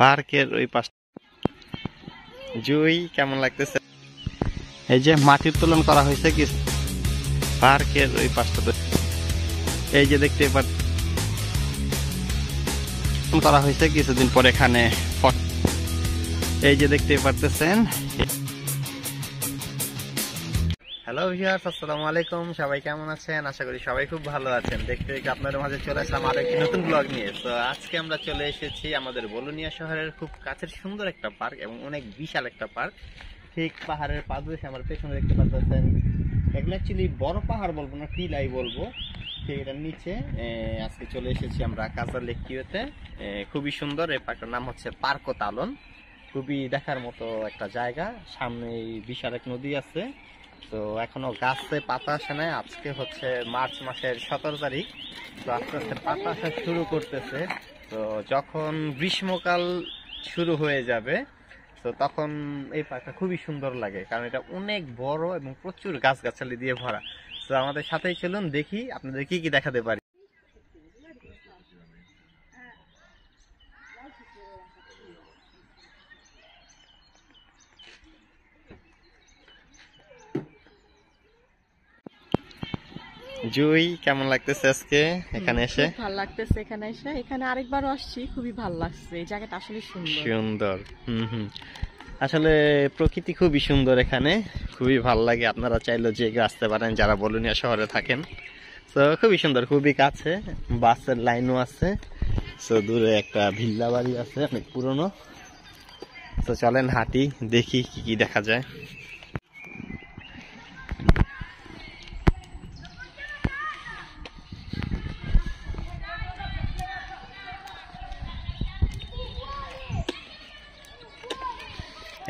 পার্কের ওই পাশ জুই কেমন লাগতেছে এই যে মাটির তুলন করা হয়েছে কি পার্কের ওই পাশটাতে এই যে দেখতে পার করা হয়েছে কিছুদিন পর এখানে এই যে দেখতে পারতেছেন হ্যালো ভিহার আসসালামু আলাইকুম সবাই কেমন আছেন আশা করি সবাই খুব ভালো আছেন দেখতে দেখতে আপনাদের মাঝে চলে আসলাম আরো একটি নতুন ব্লগ নিয়ে তো আজকে আমরা চলে এসেছি আমাদের বলুনিয়া শহরের খুব কাছের সুন্দর একটা পার্ক এবং অনেক বিশাল একটা পার্ক ঠিক পাহাড়ের পাদদেশে আমার পেছনে দেখতে পাচ্ছেন এগুলো অ্যাকচুয়ালি বড় পাহাড় বলবো না টিলাই বলবো ঠিক এটার নিচে আজকে চলে এসেছি আমরা কাজার লেক কিউতে খুবই সুন্দর এই পার্কটার নাম হচ্ছে পার্কো তালন খুবই দেখার মতো একটা জায়গা সামনে বিশাল এক নদী আছে তো এখনো গাছে পাতা আসে নাই আজকে হচ্ছে মার্চ মাসের সতেরো তারিখ তো আস্তে আস্তে পাতা আসা শুরু করতেছে তো যখন গ্রীষ্মকাল শুরু হয়ে যাবে তো তখন এই পার্কটা খুবই সুন্দর লাগে কারণ এটা অনেক বড় এবং প্রচুর গাছগাছালি দিয়ে ভরা তো আমাদের সাথেই চলুন দেখি আপনাদের কি কি দেখাতে পারি জুই কেমন লাগতেছে আজকে এখানে এসে ভাল লাগতেছে এখানে এসে এখানে আরেকবার আসছি খুবই ভাল লাগছে এই জায়গাটা আসলে সুন্দর সুন্দর হুম হুম আসলে প্রকৃতি খুবই সুন্দর এখানে খুবই ভাল লাগে আপনারা চাইলেও যে আসতে পারেন যারা বলুনিয়া শহরে থাকেন তো খুবই সুন্দর খুবই কাছে বাসের লাইনও আছে তো দূরে একটা ভিল্লা বাড়ি আছে অনেক পুরনো তো চলেন হাঁটি দেখি কি কি দেখা যায়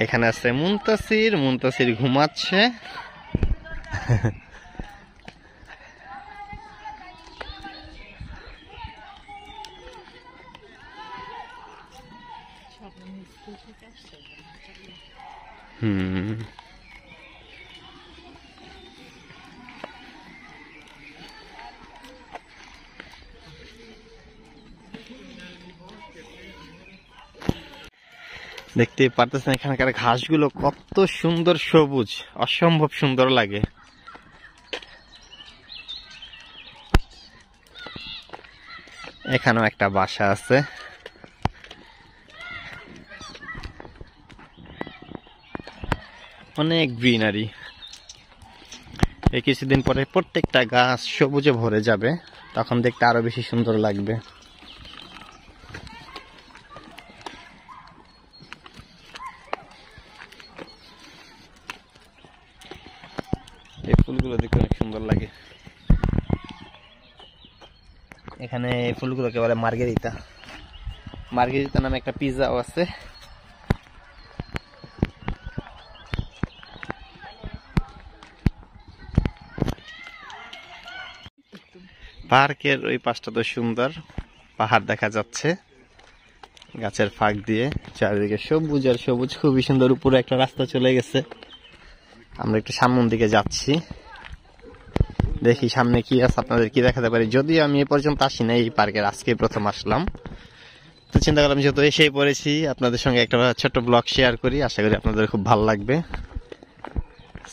এখানে আছে মুন্তাসির মুন্তাসির ঘুমাচ্ছে হুম দেখতে পারতেছেন এখানকার ঘাসগুলো কত সুন্দর সবুজ অসম্ভব সুন্দর লাগে এখানেও একটা বাসা আছে অনেক গ্রিনারি এই কিছুদিন পরে প্রত্যেকটা গাছ সবুজে ভরে যাবে তখন দেখতে আরো বেশি সুন্দর লাগবে এখানে ফুলগুলোকে বলে মার্গেরিতা মার্গেরিতা নামে একটা পিজাও আছে পার্কের ওই পাশটা তো সুন্দর পাহাড় দেখা যাচ্ছে গাছের ফাঁক দিয়ে চারিদিকে সবুজ আর সবুজ খুবই সুন্দর উপরে একটা রাস্তা চলে গেছে আমরা একটু সামনের দিকে যাচ্ছি দেখি সামনে কি আছে আপনাদের কি দেখাতে পারি যদিও আমি এ পর্যন্ত আসি না এই পার্কের আজকে প্রথম আসলাম তো চিন্তা করলাম যেহেতু এসেই পড়েছি আপনাদের সঙ্গে একটা ছোট্ট ব্লগ শেয়ার করি আশা করি আপনাদের খুব ভালো লাগবে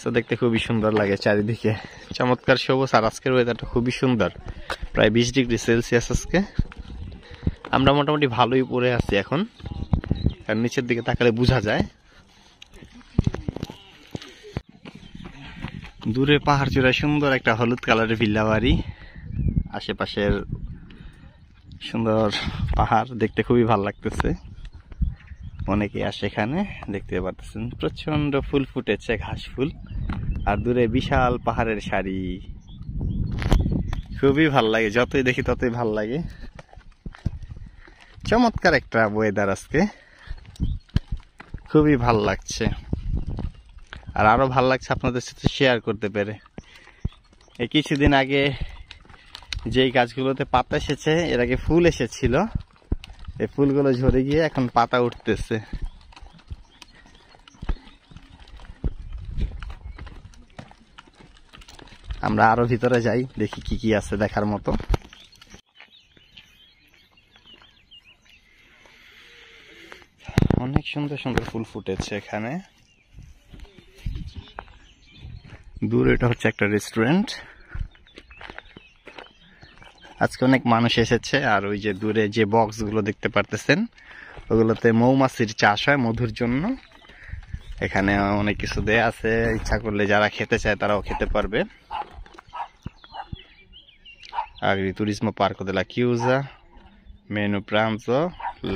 তো দেখতে খুবই সুন্দর লাগে চারিদিকে চমৎকার সবুজ আর আজকের ওয়েদারটা খুবই সুন্দর প্রায় বিশ ডিগ্রি সেলসিয়াস আজকে আমরা মোটামুটি ভালোই পড়ে আছি এখন কারণ নিচের দিকে তাকালে বোঝা যায় দূরে পাহাড় চূড়ায় সুন্দর একটা হলুদ কালারের ভিল্লা বাড়ি আশেপাশের সুন্দর পাহাড় দেখতে খুবই ভালো লাগতেছে অনেকে আসে এখানে দেখতে পারতেছেন প্রচন্ড ফুল ফুটেছে ঘাস ফুল আর দূরে বিশাল পাহাড়ের শাড়ি খুবই ভাল লাগে যতই দেখি ততই ভাল লাগে চমৎকার একটা ওয়েদার আজকে খুবই ভাল লাগছে আর আরও ভালো লাগছে আপনাদের সাথে শেয়ার করতে পেরে এই কিছুদিন আগে যেই গাছগুলোতে পাতা এসেছে এর আগে ফুল এসেছিল এই ফুলগুলো ঝরে গিয়ে এখন পাতা উঠতেছে আমরা আরো ভিতরে যাই দেখি কি কি আছে দেখার মতো অনেক সুন্দর সুন্দর ফুল ফুটেছে এখানে দূরে এটা হচ্ছে একটা রেস্টুরেন্ট আজকে অনেক মানুষ এসেছে আর ওই যে দূরে যে বক্সগুলো দেখতে পারতেছেন ওগুলোতে মৌমাছির চাষ হয় মধুর জন্য এখানে অনেক কিছু দেয়া আছে ইচ্ছা করলে যারা খেতে চায় তারাও খেতে পারবে আর Turismo Parco della Chiusa, menu প্রান্ত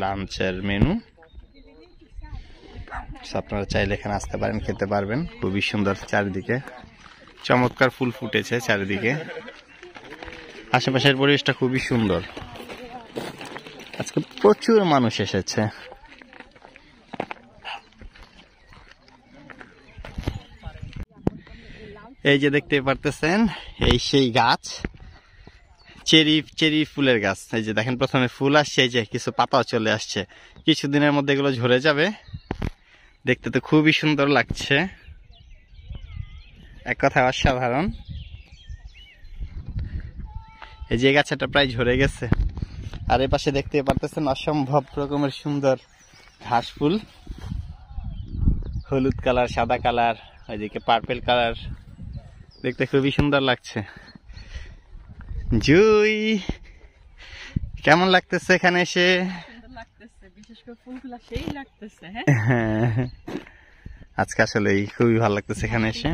লাঞ্চের মেনু আপনারা চাইলে এখানে আসতে পারেন খেতে পারবেন খুবই সুন্দর চারিদিকে চমৎকার ফুল ফুটেছে চারিদিকে আশেপাশের পরিবেশটা খুবই সুন্দর আজকে প্রচুর মানুষ এসেছে এই যে দেখতে পারতেছেন এই সেই গাছ চেরি চেরি ফুলের গাছ এই যে দেখেন প্রথমে ফুল আসছে এই যে কিছু পাতাও চলে আসছে কিছুদিনের মধ্যে এগুলো ঝরে যাবে দেখতে তো খুবই সুন্দর লাগছে এক কথা অসাধারণ এই যে গাছটা প্রায় ঝরে গেছে আর এ পাশে দেখতে পারতেছেন অসম্ভব রকমের সুন্দর ঘাস ফুল হলুদ কালার সাদা কালার ওইদিকে পার্পেল কালার দেখতে খুবই সুন্দর লাগছে জুই কেমন লাগতেছে এখানে এসে হ্যাঁ? হ্যাঁ, হ্যাঁ। আজকে আসলে খুবই ভালো লাগতেছে এখানে এসে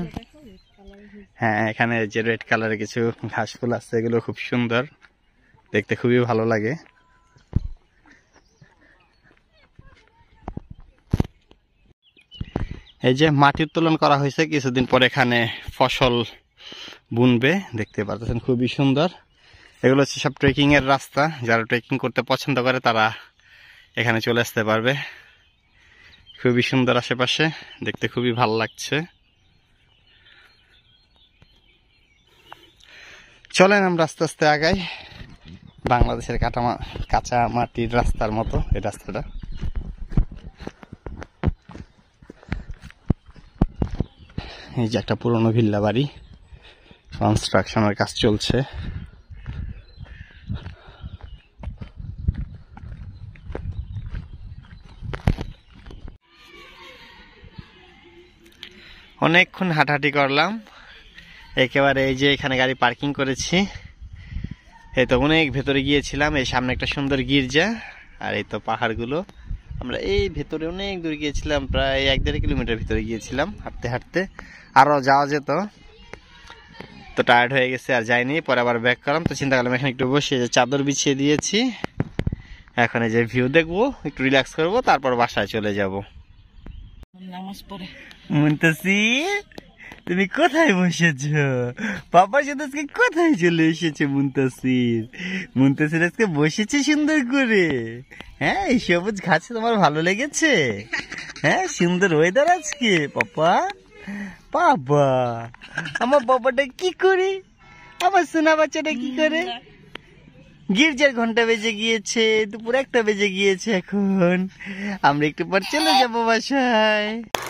হ্যাঁ এখানে যে রেড কালারের কিছু ঘাস ফুল আছে এগুলো খুব সুন্দর দেখতে খুবই ভালো লাগে এই যে মাটি উত্তোলন করা হয়েছে কিছুদিন পর এখানে ফসল বুনবে দেখতে পারতেছেন খুবই সুন্দর এগুলো হচ্ছে সব ট্রেকিং এর রাস্তা যারা ট্রেকিং করতে পছন্দ করে তারা এখানে চলে আসতে পারবে খুবই সুন্দর আশেপাশে দেখতে খুবই ভালো লাগছে চলেন আমরা আস্তে আস্তে আগাই বাংলাদেশের কাঁটা কাঁচা মাটির রাস্তার মতো এই রাস্তাটা এই যে একটা পুরনো ভিল্লা বাড়ি কনস্ট্রাকশনের কাজ চলছে অনেকক্ষণ হাঁটাহাঁটি করলাম একেবারে এই যে এখানে গাড়ি পার্কিং করেছি এই তো অনেক ভেতরে গিয়েছিলাম এই সামনে একটা সুন্দর গির্জা আর এই তো পাহাড়গুলো আমরা এই ভেতরে অনেক দূর গিয়েছিলাম প্রায় এক দেড় কিলোমিটার ভিতরে গিয়েছিলাম হাঁটতে হাঁটতে আরও যাওয়া যেত তো টায়ার্ড হয়ে গেছে আর যাইনি পরে আবার ব্যাক করলাম তো চিন্তা করলাম এখানে একটু বসে যে চাদর বিছিয়ে দিয়েছি এখন এই যে ভিউ দেখবো একটু রিল্যাক্স করবো তারপর বাসায় চলে যাবো তুমি কোথায় বসেছ পাপার সাথে আজকে কোথায় চলে এসেছে মুন্তাসির মুন্তাসির আজকে বসেছে সুন্দর করে হ্যাঁ এই সবুজ ঘাসে তোমার ভালো লেগেছে হ্যাঁ সুন্দর ওয়েদার আজকে পাপা বাবা আমার বাবাটা কি করে আমার সোনা বাচ্চাটা কি করে গির্জার ঘন্টা বেজে গিয়েছে দুপুর একটা বেজে গিয়েছে এখন আমরা একটু পর চলে যাবো বাসায়